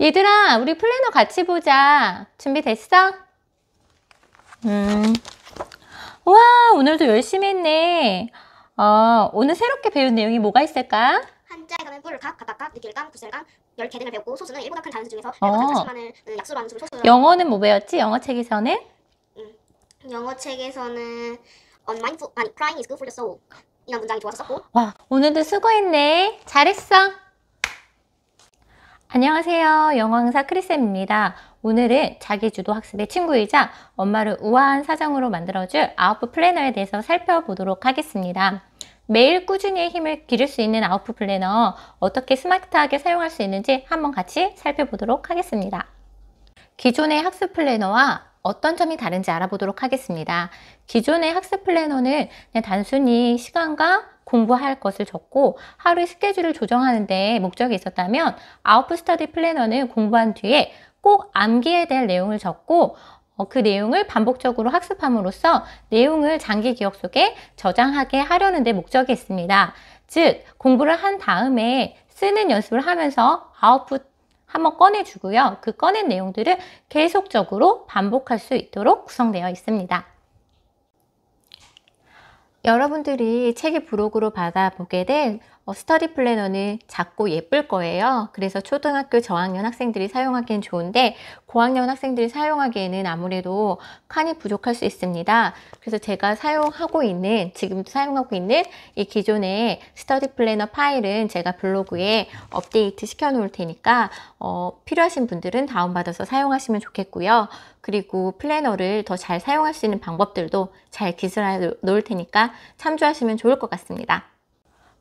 얘들아 우리 플래너 같이 보자 준비됐어? 음. 와 오늘도 열심히 했네 어, 오늘 새롭게 배운 내용이 뭐가 있을까? 한자에 어. 음, 영어는 뭐 배웠지? 영어 책에서는? 음, 영어 책에서는 unmindful, 아니 crying is good for the soul 이런 문장이 좋아서 썼고 와 오늘도 수고했네 잘했어 안녕하세요. 영어강사 크리쌤입니다. 오늘은 자기주도 학습의 친구이자 엄마를 우아한 사정으로 만들어줄 아웃풋 플래너에 대해서 살펴보도록 하겠습니다. 매일 꾸준히 힘을 기를 수 있는 아웃풋 플래너 어떻게 스마트하게 사용할 수 있는지 한번 같이 살펴보도록 하겠습니다. 기존의 학습 플래너와 어떤 점이 다른지 알아보도록 하겠습니다. 기존의 학습 플래너는 그냥 단순히 시간과 공부할 것을 적고 하루의 스케줄을 조정하는 데 목적이 있었다면 아웃풋 스터디 플래너는 공부한 뒤에 꼭 암기해야 될 내용을 적고 어, 그 내용을 반복적으로 학습함으로써 내용을 장기 기억 속에 저장하게 하려는 데 목적이 있습니다. 즉, 공부를 한 다음에 쓰는 연습을 하면서 아웃풋 한번 꺼내주고요. 그 꺼낸 내용들을 계속적으로 반복할 수 있도록 구성되어 있습니다. 여러분들이 책의 부록으로 받아보게 된 어, 스터디 플래너는 작고 예쁠 거예요. 그래서 초등학교 저학년 학생들이 사용하기엔 좋은데 고학년 학생들이 사용하기에는 아무래도 칸이 부족할 수 있습니다. 그래서 제가 사용하고 있는 지금도 사용하고 있는 이 기존의 스터디 플래너 파일은 제가 블로그에 업데이트 시켜 놓을 테니까 어, 필요하신 분들은 다운받아서 사용하시면 좋겠고요. 그리고 플래너를 더 잘 사용할 수 있는 방법들도 잘 기술해 놓을 테니까 참조하시면 좋을 것 같습니다.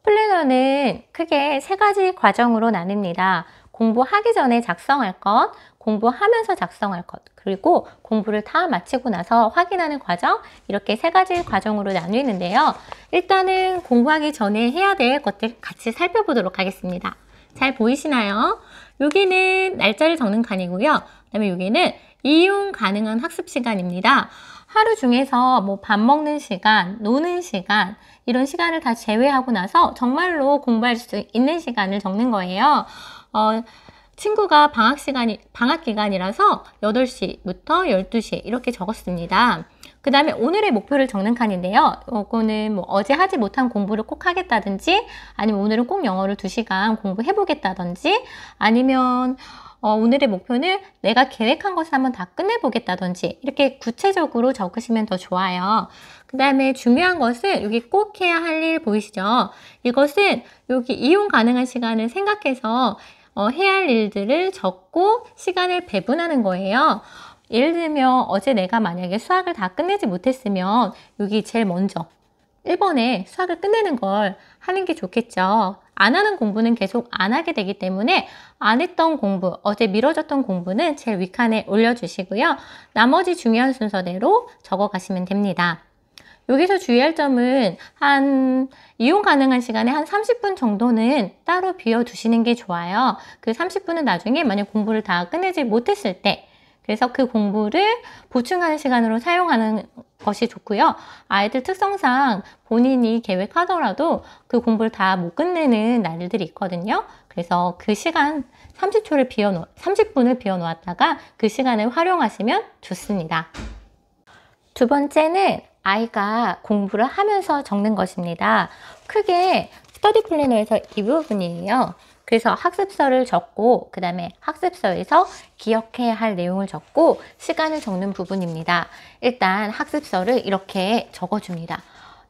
플래너는 크게 세 가지 과정으로 나뉩니다 공부하기 전에 작성할 것, 공부하면서 작성할 것, 그리고 공부를 다 마치고 나서 확인하는 과정 이렇게 세 가지 과정으로 나뉘는데요. 일단은 공부하기 전에 해야 될 것들 같이 살펴보도록 하겠습니다. 잘 보이시나요? 여기는 날짜를 적는 칸이고요. 그 다음에 여기는 이용 가능한 학습 시간입니다. 하루 중에서 뭐 밥 먹는 시간, 노는 시간, 이런 시간을 다 제외하고 나서 정말로 공부할 수 있는 시간을 적는 거예요. 어, 친구가 방학 시간이, 방학 기간이라서 8시부터 12시 이렇게 적었습니다. 그 다음에 오늘의 목표를 적는 칸인데요. 이거는 뭐 어제 하지 못한 공부를 꼭 하겠다든지 아니면 오늘은 꼭 영어를 2시간 공부해보겠다든지 아니면 어, 오늘의 목표는 내가 계획한 것을 한번 다 끝내보겠다든지 이렇게 구체적으로 적으시면 더 좋아요. 그 다음에 중요한 것은 여기 꼭 해야 할 일 보이시죠? 이것은 여기 이용 가능한 시간을 생각해서 어, 해야 할 일들을 적고 시간을 배분하는 거예요. 예를 들면 어제 내가 만약에 수학을 다 끝내지 못했으면 여기 제일 먼저 1번에 수학을 끝내는 걸 하는 게 좋겠죠. 안 하는 공부는 계속 안 하게 되기 때문에 안 했던 공부, 어제 미뤄졌던 공부는 제일 위칸에 올려주시고요. 나머지 중요한 순서대로 적어가시면 됩니다. 여기서 주의할 점은 한 이용 가능한 시간에 한 30분 정도는 따로 비워두시는 게 좋아요. 그 30분은 나중에 만약 공부를 다 끝내지 못했을 때 그래서 그 공부를 보충하는 시간으로 사용하는 것이 좋고요. 아이들 특성상 본인이 계획하더라도 그 공부를 다 못 끝내는 날들이 있거든요. 그래서 그 시간 30초를 비워 놓 30분을 비워 놓았다가 그 시간을 활용하시면 좋습니다. 두 번째는 아이가 공부를 하면서 적는 것입니다. 크게 스터디 플래너에서 이 부분이에요. 그래서 학습서를 적고 그 다음에 학습서에서 기억해야 할 내용을 적고 시간을 적는 부분입니다. 일단 학습서를 이렇게 적어줍니다.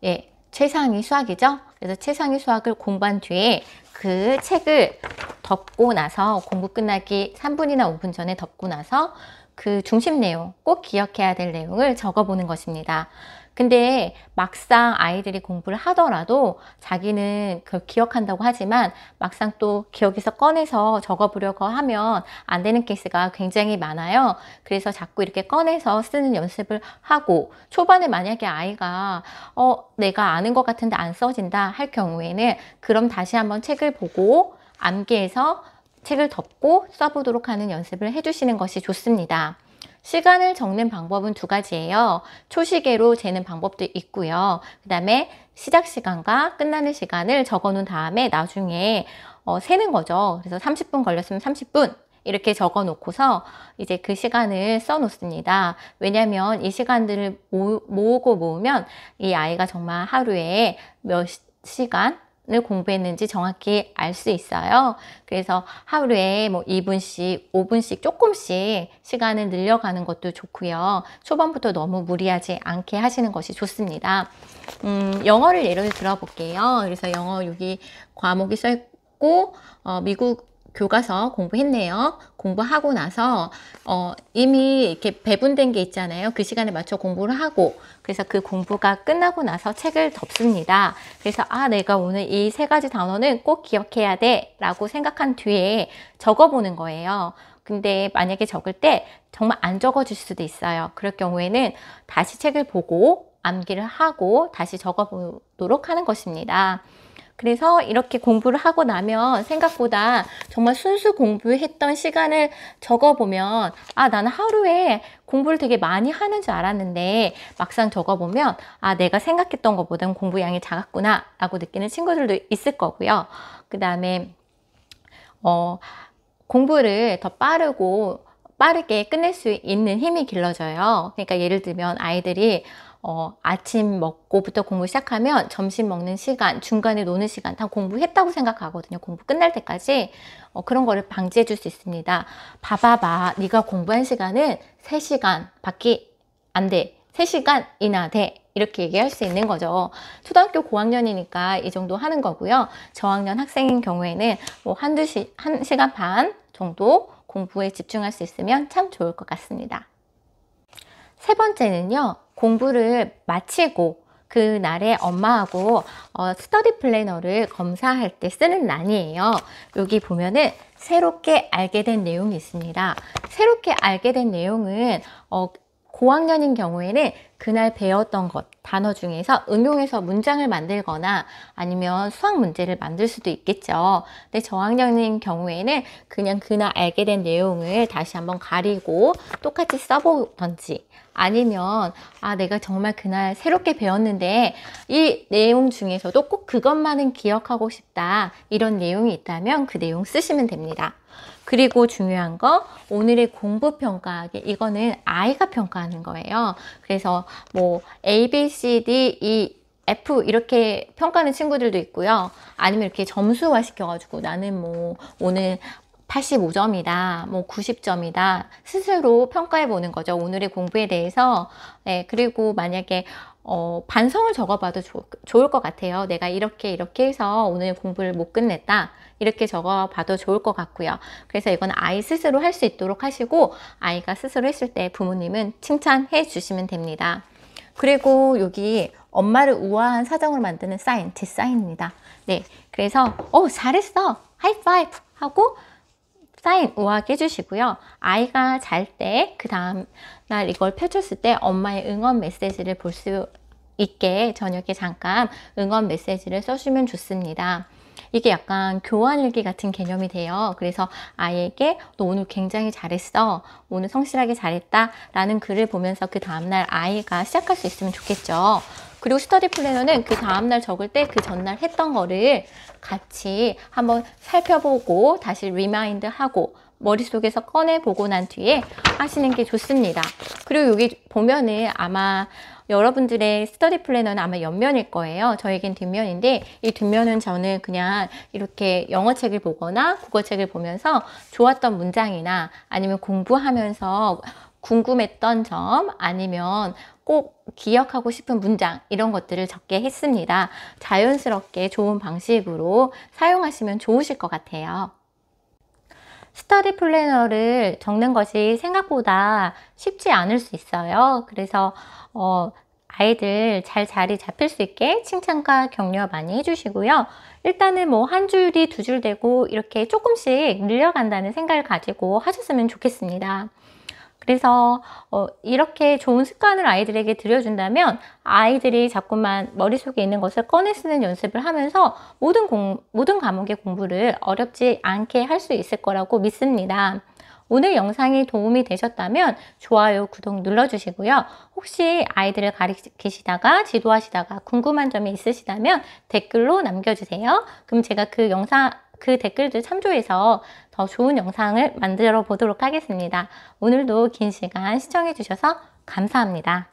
예, 최상위 수학이죠. 그래서 최상위 수학을 공부한 뒤에 그 책을 덮고 나서 공부 끝나기 3분이나 5분 전에 덮고 나서 그 중심 내용, 꼭 기억해야 될 내용을 적어보는 것입니다. 근데 막상 아이들이 공부를 하더라도 자기는 그 기억한다고 하지만 막상 또 기억에서 꺼내서 적어보려고 하면 안 되는 케이스가 굉장히 많아요. 그래서 자꾸 이렇게 꺼내서 쓰는 연습을 하고 초반에 만약에 아이가 어 내가 아는 것 같은데 안 써진다 할 경우에는 그럼 다시 한번 책을 보고 암기해서 책을 덮고 써보도록 하는 연습을 해주시는 것이 좋습니다. 시간을 적는 방법은 두 가지예요. 초시계로 재는 방법도 있고요. 그 다음에 시작 시간과 끝나는 시간을 적어놓은 다음에 나중에 어, 세는 거죠. 그래서 30분 걸렸으면 30분, 이렇게 적어 놓고서 이제 그 시간을 써 놓습니다. 왜냐면 하이 시간들을 모으고 모으면 이 아이가 정말 하루에 몇 시간 을 공부했는지 정확히 알 수 있어요. 그래서 하루에 뭐 2분씩, 5분씩 조금씩 시간을 늘려가는 것도 좋고요. 초반부터 너무 무리하지 않게 하시는 것이 좋습니다. 음, 영어를 예를 들어 볼게요. 그래서 영어 여기 과목이 써 있고 어, 미국 교과서 공부했네요. 공부하고 나서 어, 이미 이렇게 배분된 게 있잖아요. 그 시간에 맞춰 공부를 하고 그래서 그 공부가 끝나고 나서 책을 덮습니다. 그래서 아 내가 오늘 이 세 가지 단어는 꼭 기억해야 돼 라고 생각한 뒤에 적어보는 거예요. 근데 만약에 적을 때 정말 안 적어질 수도 있어요. 그럴 경우에는 다시 책을 보고 암기를 하고 다시 적어보도록 하는 것입니다. 그래서 이렇게 공부를 하고 나면 생각보다 정말 순수 공부했던 시간을 적어보면 아 나는 하루에 공부를 되게 많이 하는 줄 알았는데 막상 적어보면 아 내가 생각했던 것보다는 공부량이 작았구나 라고 느끼는 친구들도 있을 거고요 그 다음에 어 공부를 더 빠르고 빠르게 끝낼 수 있는 힘이 길러져요 그러니까 예를 들면 아이들이 어, 아침 먹고부터 공부 시작하면 점심 먹는 시간, 중간에 노는 시간 다 공부했다고 생각하거든요. 공부 끝날 때까지 어, 그런 거를 방지해 줄 수 있습니다. 봐봐봐, 네가 공부한 시간은 3시간 밖에 안 돼. 3시간이나 돼. 이렇게 얘기할 수 있는 거죠. 초등학교 고학년이니까 이 정도 하는 거고요. 저학년 학생인 경우에는 뭐 한두 시, 한 시간 반 정도 공부에 집중할 수 있으면 참 좋을 것 같습니다. 세 번째는요. 공부를 마치고 그날에 엄마하고 어, 스터디 플래너를 검사할 때 쓰는 란이에요 여기 보면은 새롭게 알게 된 내용이 있습니다. 새롭게 알게 된 내용은 어, 고학년인 경우에는 그날 배웠던 것, 단어 중에서 응용해서 문장을 만들거나 아니면 수학 문제를 만들 수도 있겠죠. 근데 저학년인 경우에는 그냥 그날 알게 된 내용을 다시 한번 가리고 똑같이 써보던지 아니면 아 내가 정말 그날 새롭게 배웠는데 이 내용 중에서도 꼭 그것만은 기억하고 싶다 이런 내용이 있다면 그 내용 쓰시면 됩니다. 그리고 중요한 거 오늘의 공부 평가하기 이거는 아이가 평가하는 거예요. 그래서 뭐 A, B, C, D, E, F 이렇게 평가하는 친구들도 있고요. 아니면 이렇게 점수화 시켜가지고 나는 뭐 오늘 85점이다, 뭐 90점이다 스스로 평가해 보는 거죠. 오늘의 공부에 대해서. 네, 그리고 만약에 어, 반성을 적어봐도 조, 좋을 것 같아요. 내가 이렇게 이렇게 해서 오늘 공부를 못 끝냈다. 이렇게 적어봐도 좋을 것 같고요. 그래서 이건 아이 스스로 할 수 있도록 하시고 아이가 스스로 했을 때 부모님은 칭찬해 주시면 됩니다. 그리고 여기 엄마를 우아한 사정을 만드는 사인, 제 사인입니다. 네, 그래서 어 잘했어! 하이파이브! 하고 사인 우악 해주시고요. 아이가 잘 때 그 다음 날 이걸 펼쳤을 때 엄마의 응원 메시지를 볼 수 있게 저녁에 잠깐 응원 메시지를 써주면 좋습니다. 이게 약간 교환일기 같은 개념이 돼요. 그래서 아이에게 너 오늘 굉장히 잘했어. 오늘 성실하게 잘했다. 라는 글을 보면서 그 다음날 아이가 시작할 수 있으면 좋겠죠. 그리고 스터디 플래너는 그 다음날 적을 때 그 전날 했던 거를 같이 한번 살펴보고 다시 리마인드 하고 머릿속에서 꺼내보고 난 뒤에 하시는 게 좋습니다. 그리고 여기 보면은 아마 여러분들의 스터디 플래너는 아마 옆면일 거예요. 저에겐 뒷면인데 이 뒷면은 저는 그냥 이렇게 영어 책을 보거나 국어 책을 보면서 좋았던 문장이나 아니면 공부하면서 궁금했던 점 아니면 꼭 기억하고 싶은 문장 이런 것들을 적게 했습니다. 자연스럽게 좋은 방식으로 사용하시면 좋으실 것 같아요. 스터디 플래너를 적는 것이 생각보다 쉽지 않을 수 있어요. 그래서 어, 아이들 잘 자리 잡힐 수 있게 칭찬과 격려 많이 해주시고요. 일단은 뭐 한 줄이 두 줄 되고 이렇게 조금씩 늘려간다는 생각을 가지고 하셨으면 좋겠습니다. 그래서 어, 이렇게 좋은 습관을 아이들에게 들여준다면 아이들이 자꾸만 머릿속에 있는 것을 꺼내 쓰는 연습을 하면서 모든, 공, 모든 과목의 공부를 어렵지 않게 할 수 있을 거라고 믿습니다. 오늘 영상이 도움이 되셨다면 좋아요, 구독 눌러주시고요. 혹시 아이들을 가르치시다가 지도하시다가 궁금한 점이 있으시다면 댓글로 남겨주세요. 그럼 제가 그 영상, 그 댓글들 참조해서 더 좋은 영상을 만들어 보도록 하겠습니다. 오늘도 긴 시간 시청해 주셔서 감사합니다.